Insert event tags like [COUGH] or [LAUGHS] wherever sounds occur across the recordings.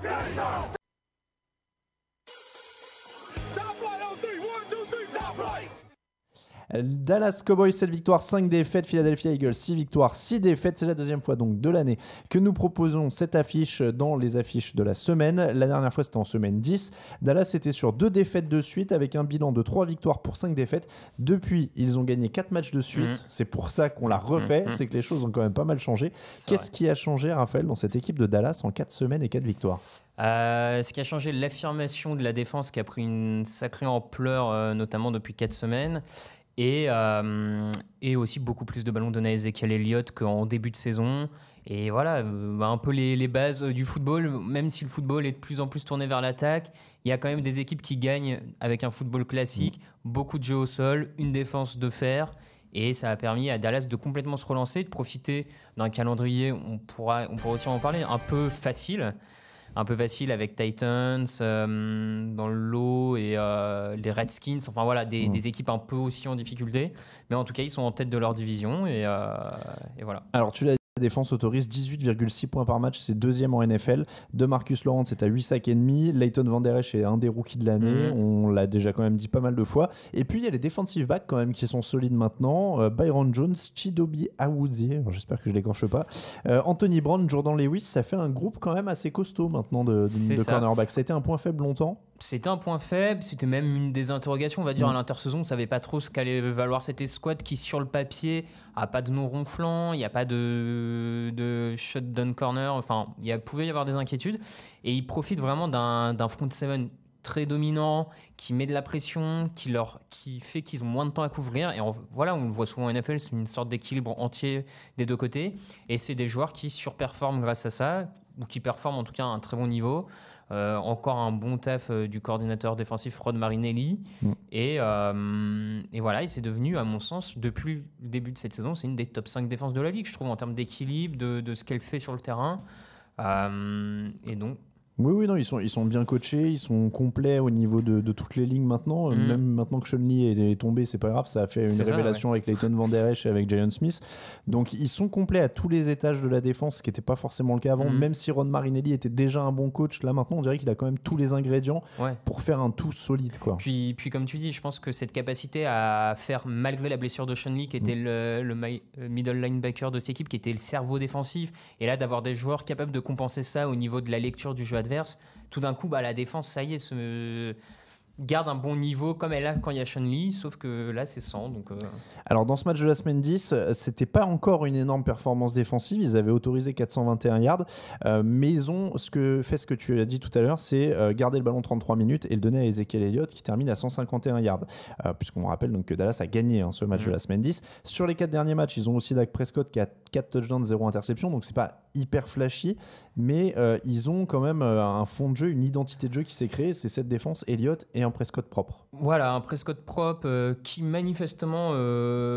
Zwyciężą! Dallas Cowboys 7 victoires, 5 défaites. Philadelphia Eagles 6 victoires, 6 défaites. C'est la deuxième fois donc de l'année que nous proposons cette affiche dans les affiches de la semaine. La dernière fois c'était en semaine 10. Dallas était sur 2 défaites de suite avec un bilan de 3 victoires pour 5 défaites. Depuis, ils ont gagné 4 matchs de suite. Mm. C'est pour ça qu'on la mm. refait. Mm. C'est que les choses ont quand même pas mal changé. Qu'est-ce qui a changé, Raphaël, dans cette équipe de Dallas en 4 semaines et 4 victoires euh, ce qui a changé, l'affirmation de la défense qui a pris une sacrée ampleur, euh, notamment depuis 4 semaines, euh, et, aussi beaucoup plus de ballons donnés à Ezekiel Elliott qu'en début de saison. Et voilà, euh, bah, un peu les, bases euh, du football, même si le football est de plus en plus tourné vers l'attaque, il y a quand même des équipes qui gagnent avec un football classique, beaucoup de jeux au sol, une défense de fer. Et ça a permis à Dallas de complètement se relancer, de profiter d'un calendrier, on pourra, on pourra aussi en parler, un peu facile un peu facile avec Titans euh, dans le lot et euh, les Redskins. Enfin voilà, mm. des, équipes un peu aussi en difficulté. Mais en tout cas, ils sont en tête de leur division et, euh, voilà. Alors tu l'as la défense autorise 18,6 points par match, c'est deuxième en NFL. De Marcus Lawrence c'est à 8 sacs et demi. Leighton Van Der est un des rookies de l'année, mhm. on l'a déjà quand même dit pas mal de fois. Et puis il y a les defensive backs quand même qui sont solides maintenant. Euh, Byron Jones, Chidobi Awuzie, j'espère que je ne l'écorche pas. Euh, Anthony Brown, Jordan Lewis, ça fait un groupe quand même assez costaud maintenant de, cornerbacks, de cornerback. C'était un point faible longtemps c'était un point faible, c'était même une des interrogations, on va dire, mm. à l'intersaison. On ne savait pas trop ce qu'allait valoir cette escouade qui, sur le papier, a pas de nom ronflant, il n'y a pas de, de shutdown corner. Enfin, il pouvait y avoir des inquiétudes. Et ils profitent vraiment d'un front seven très dominant, qui met de la pression, qui, leur, qui fait qu'ils ont moins de temps à couvrir. Et voilà, on le voit souvent en NFL, c'est une sorte d'équilibre entier des deux côtés. Et c'est des joueurs qui surperforment grâce à ça, ou qui performent en tout cas à un très bon niveau. Euh, encore un bon taf euh, du coordinateur défensif Rod Marinelli. Mm. Et, euh, et, voilà, il c'est devenu, à mon sens, depuis le début de cette saison, c'est une des top 5 défenses de la Ligue, je trouve, en termes d'équilibre, de, de, ce qu'elle fait sur le terrain. et donc, oui, oui, non, ils sont, ils sont bien coachés, ils sont complets au niveau de, toutes les lignes maintenant. Euh, mm. Même maintenant que Sean est, tombé, c'est pas grave, ça a fait une révélation avec Leighton Van Der et avec Jalen Smith. Donc ils sont complets à tous les étages de la défense, ce qui n'était pas forcément le cas avant. Mm. Même si Ron Marinelli était déjà un bon coach, là maintenant on dirait qu'il a quand même tous les ingrédients pour faire un tout solide. Quoi. Puis, puis comme tu dis, je pense que cette capacité à faire, malgré la blessure de Sean qui était mm. le, le euh, middle linebacker de cette équipe, qui était le cerveau défensif, et là d'avoir des joueurs capables de compenser ça au niveau de la lecture du jeu tout d'un coup, bah, la défense, ça y est, se garde un bon niveau comme elle a quand il y a chun Lee sauf que là c'est 100. Donc, euh. Alors dans ce match de la semaine 10, euh, c'était pas encore une énorme performance défensive, ils avaient autorisé 421 yards, euh, mais ils ont ce que, fait ce que tu as dit tout à l'heure, c'est garder le ballon 33 minutes et le donner à Ezekiel Elliott qui termine à 151 yards. Puisqu'on rappelle donc que Dallas a gagné en hein, ce match mm. de la semaine 10. Sur les quatre derniers matchs, ils ont aussi Dak Prescott qui a 4 touchdowns, 0 interception, donc c'est pas hyper flashy, mais euh, ils ont quand même euh, un fond de jeu, une identité de jeu qui s'est créée, c'est cette défense, Elliott et un Prescott propre. Voilà, un Prescott propre euh, qui manifestement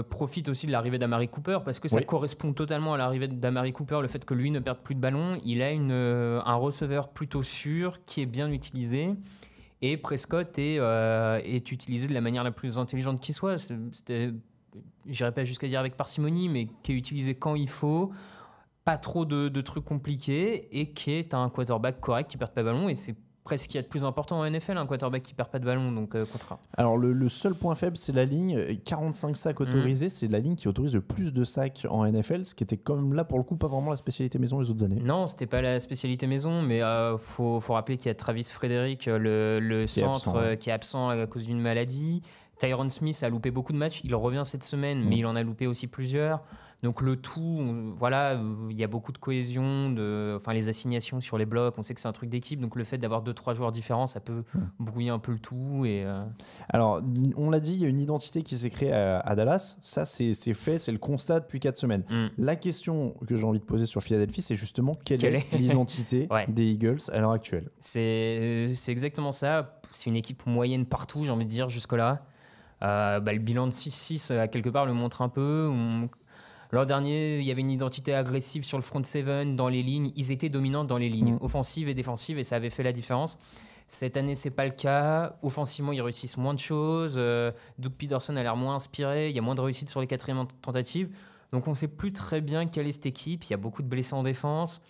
profite aussi de l'arrivée d'Amari Cooper, parce que ça correspond totalement à l'arrivée d'Amari Cooper, le fait que lui ne perde plus de ballon, il a une, un receveur plutôt sûr, qui est bien utilisé, et Prescott est, est utilisé de la manière la plus intelligente qui soit, c'était j'irai pas jusqu'à dire avec parcimonie, mais qui est utilisé quand il faut, pas trop de, trucs compliqués, et qui est un quarterback correct qui perd pas de ballon, et c'est presque ce qu'il y a de plus important en NFL, un quarterback qui perd pas de ballon, donc euh, Alors le, seul point faible, c'est la ligne. 45 sacs mhm. autorisés, c'est la ligne qui autorise le plus de sacs en NFL, ce qui était comme là pour le coup pas vraiment la spécialité maison les autres années. Non, c'était pas la spécialité maison, mais il euh, faut, rappeler qu'il y a Travis Frédéric, euh, le, centre, qui est absent à cause d'une maladie. Tyron Smith a loupé beaucoup de matchs. Il revient cette semaine, mais mm. il en a loupé aussi plusieurs. Donc le tout, voilà, il y a beaucoup de cohésion, de, enfin les assignations sur les blocs, on sait que c'est un truc d'équipe, donc le fait d'avoir deux trois joueurs différents, ça peut mm. brouiller un peu le tout. Et euh. alors, on l'a dit, il y a une identité qui s'est créée à, Dallas. Ça, c'est fait, c'est le constat depuis quatre semaines. Mm. La question que j'ai envie de poser sur Philadelphie, c'est justement quelle, est, l'identité [LAUGHS] des Eagles à l'heure actuelle. Euh, c'est exactement ça. C'est une équipe moyenne partout, j'ai envie de dire jusque là. Euh, bah, le bilan de 6-6, euh, à quelque part, le montre un peu. L'an dernier, il y avait une identité agressive sur le front 7 dans les lignes. Ils étaient dominants dans les lignes, mm. offensives et défensives, et ça avait fait la différence. Cette année, c'est pas le cas. Offensivement, ils réussissent moins de choses. Euh, Doug Peterson a l'air moins inspiré. Il y a moins de réussite sur les quatrièmes tentatives. Donc, on ne sait plus très bien quelle est cette équipe. Il y a beaucoup de blessés en défense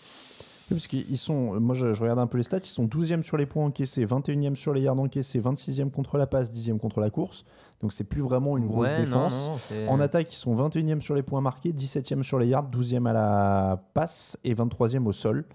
parce qu'ils sont, moi je, regarde un peu les stats, ils sont 12e sur les points encaissés, 21e sur les yards encaissés, 26e contre la passe, 10e contre la course. Donc c'est plus vraiment une grosse défense. en attaque, ils sont 21e sur les points marqués, 17e sur les yards, 12e à la passe et 23e au sol.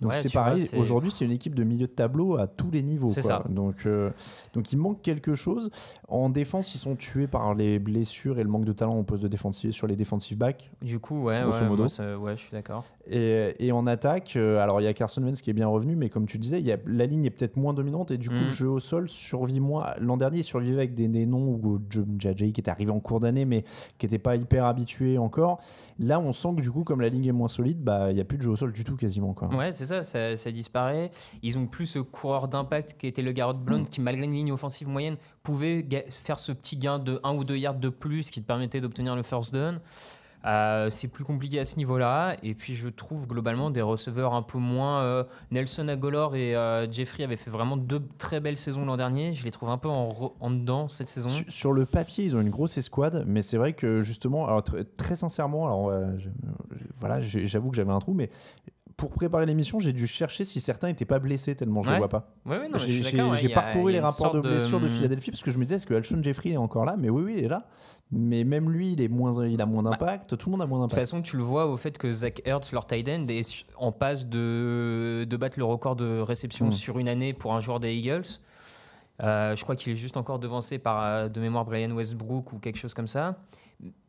Donc c'est pareil, aujourd'hui c'est une équipe de milieu de tableau à tous les niveaux. Quoi. Ça. Donc, euh, donc il manque quelque chose. En défense, ils sont tués par les blessures et le manque de talent au poste de défensif, sur les defensive backs. Du coup, ouais, modo. ouais je suis d'accord. Et, et, en attaque, euh, alors il y a Carson Wentz qui est bien revenu, mais comme tu disais, y a, la ligne est peut-être moins dominante et du coup mhm. le jeu au sol survit moins. L'an dernier, il survivait avec des, des ou euh, JJ qui était arrivé en cours d'année mais qui n'était pas hyper habitué encore. Là, on sent que du coup, comme la ligne est moins solide, bah, il y n'y a plus de jeu au sol du tout quasiment. Quoi. Ouais, c'est ça, ça, disparaît. Ils ont plus ce coureur d'impact qui était le Garrett blonde qui, malgré une ligne offensive moyenne, pouvait faire ce petit gain de 1 ou 2 yards de plus qui te permettait d'obtenir le first down. Euh, c'est plus compliqué à ce niveau-là. Et puis, je trouve globalement des receveurs un peu moins. Euh, Nelson Agolor et euh, Jeffrey avaient fait vraiment deux très belles saisons l'an dernier. Je les trouve un peu en, en dedans cette saison. Sur, le papier, ils ont une grosse escouade, mais c'est vrai que justement, très, sincèrement, alors, voilà, j'avoue que j'avais un trou, mais pour préparer l'émission, j'ai dû chercher si certains n'étaient pas blessés tellement je ne vois pas. j'ai parcouru les rapports de blessures de... Philadelphie parce que je me disais est-ce que Alshon Jeffrey est encore là Mais oui, oui, il est là. Mais même lui, il, est moins, il a moins bah, d'impact. tout le monde a moins d'impact. De toute façon, tu le vois au fait que Zach Ertz, leur tight end, est en passe de, de battre le record de réception hmm. sur une année pour un joueur des Eagles. Euh, je crois qu'il est juste encore devancé par, euh, de mémoire, Brian Westbrook ou quelque chose comme ça.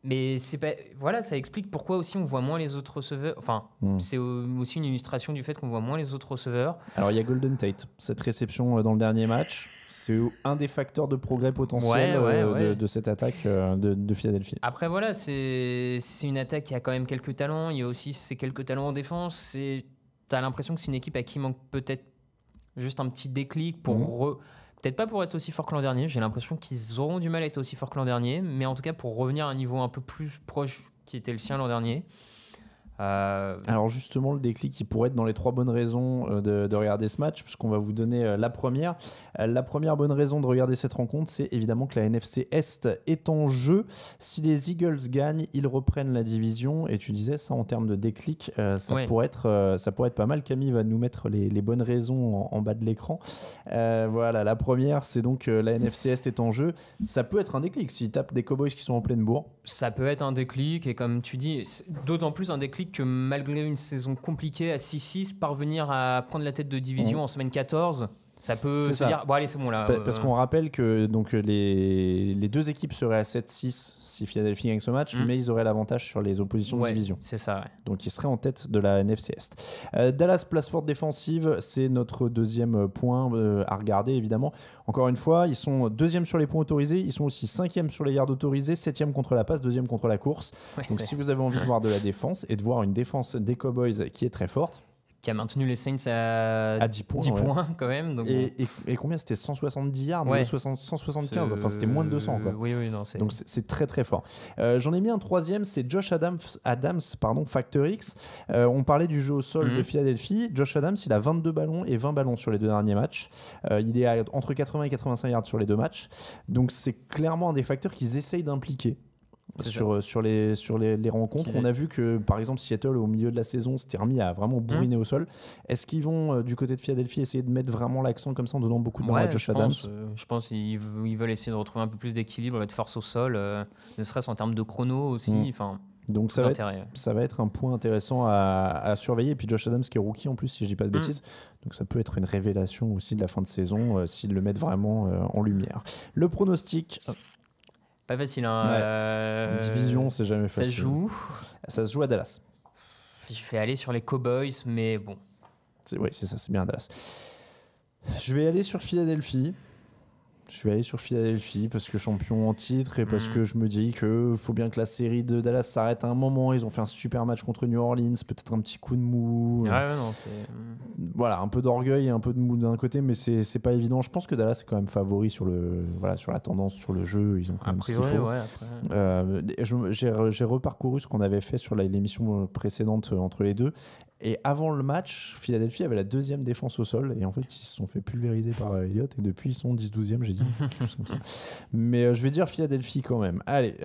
Mais c'est voilà, ça explique pourquoi aussi on voit moins les autres receveurs. Enfin, hmm. c'est aussi une illustration du fait qu'on voit moins les autres receveurs. Alors il y a Golden Tate, cette réception euh, dans le dernier match, c'est un des facteurs de progrès potentiel De, cette attaque de, Philadelphie. Après voilà, c'est une attaque qui a quand même quelques talents. Il y a aussi ces quelques talents en défense. T'as l'impression que c'est une équipe à qui manque peut-être juste un petit déclic pour hmm. Peut-être pas pour être aussi fort que l'an dernier, j'ai l'impression qu'ils auront du mal à être aussi forts que l'an dernier, mais en tout cas pour revenir à un niveau un peu plus proche qui était le sien l'an dernier. Euh, Alors justement, le déclic, il pourrait être dans les trois bonnes raisons euh, de, regarder ce match, puisqu'on va vous donner euh, la première. La première bonne raison de regarder cette rencontre, c'est évidemment que la NFC Est est en jeu. Si les Eagles gagnent, ils reprennent la division. Et tu disais ça en termes de déclic, ça, pourrait être, ça pourrait être pas mal. Camille va nous mettre les, bonnes raisons en, bas de l'écran. voilà, la première, c'est donc la NFC Est est en jeu. Ça peut être un déclic s'ils tapent des Cowboys qui sont en pleine bourre. Ça peut être un déclic, et comme tu dis, d'autant plus un déclic que malgré une saison compliquée à 6-6, parvenir à prendre la tête de division mmh. en semaine 14, ça peut dire, c'est bon là. Euh, parce qu'on rappelle que donc, les, les deux équipes seraient à 7-6 si Philadelphie gagne ce match, hmm. mais ils auraient l'avantage sur les oppositions de division. C'est ça, ouais. Donc ils seraient en tête de la NFC Est. Euh, Dallas, place forte défensive, c'est notre deuxième point euh, à regarder, évidemment. Encore une fois, ils sont deuxième sur les points autorisés, ils sont aussi cinquième sur les yards autorisés, septième contre la passe, deuxième contre la course. donc si vous avez envie de [LAUGHS] voir de la défense et de voir une défense des Cowboys qui est très forte, qui a maintenu les Saints à, 10 points, quand même. et, combien c'était 170 yards 175, enfin c'était moins de 200. Euh, quoi. donc c'est très très fort. Euh, j'en ai mis un troisième, c'est Josh Adams, Adams pardon, Factor X. Euh, on parlait du jeu au sol mhm. de Philadelphie. Josh Adams, il a 22 ballons et 20 ballons sur les deux derniers matchs. il est à, entre 80 et 85 yards sur les deux matchs. Donc c'est clairement un des facteurs qu'ils essayent d'impliquer sur, euh, sur, les, sur les, rencontres. On a vu que, par exemple, Seattle, au milieu de la saison, s'était remis à vraiment mmh. bourriner au sol. Est-ce qu'ils vont, euh, du côté de Philadelphie, essayer de mettre vraiment l'accent comme ça en donnant beaucoup de ouais, à Josh Adams euh, Je pense qu'ils ils veulent essayer de retrouver un peu plus d'équilibre, de force au sol, ne serait-ce en termes de chrono aussi. Mmh. Donc ça va, être, ça va être un point intéressant à, surveiller. Et puis Josh Adams qui est rookie en plus, si je dis pas de mmh. bêtises. Donc ça peut être une révélation aussi de la fin de saison s'ils le mettent vraiment en lumière. Le pronostic, pas facile, hein. Euh, Division, c'est jamais facile. Ça joue. Ça se joue à Dallas. Je fais aller sur les Cowboys, mais bon. Oui, c'est ça, c'est bien Dallas. Je vais aller sur Philadelphie. Je vais aller sur Philadelphie parce que champion en titre et parce mhm. que je me dis que faut bien que la série de Dallas s'arrête à un moment. Ils ont fait un super match contre New Orleans, peut-être un petit coup de mou. non, euh, hmm. voilà, un peu d'orgueil et un peu de mou d'un côté, mais c'est pas évident. Je pense que Dallas est quand même favori sur, le, voilà, sur la tendance, sur le jeu. Ils ont quand même J'ai reparcouru ce qu'on avait fait sur l'émission précédente entre les deux. Et avant le match, Philadelphie avait la deuxième défense au sol. Et en fait, ils se sont fait pulvériser par euh, Elliott. Et depuis, ils sont 10-12e, j'ai dit. [LAUGHS] Mais euh, je vais dire Philadelphie quand même. Allez,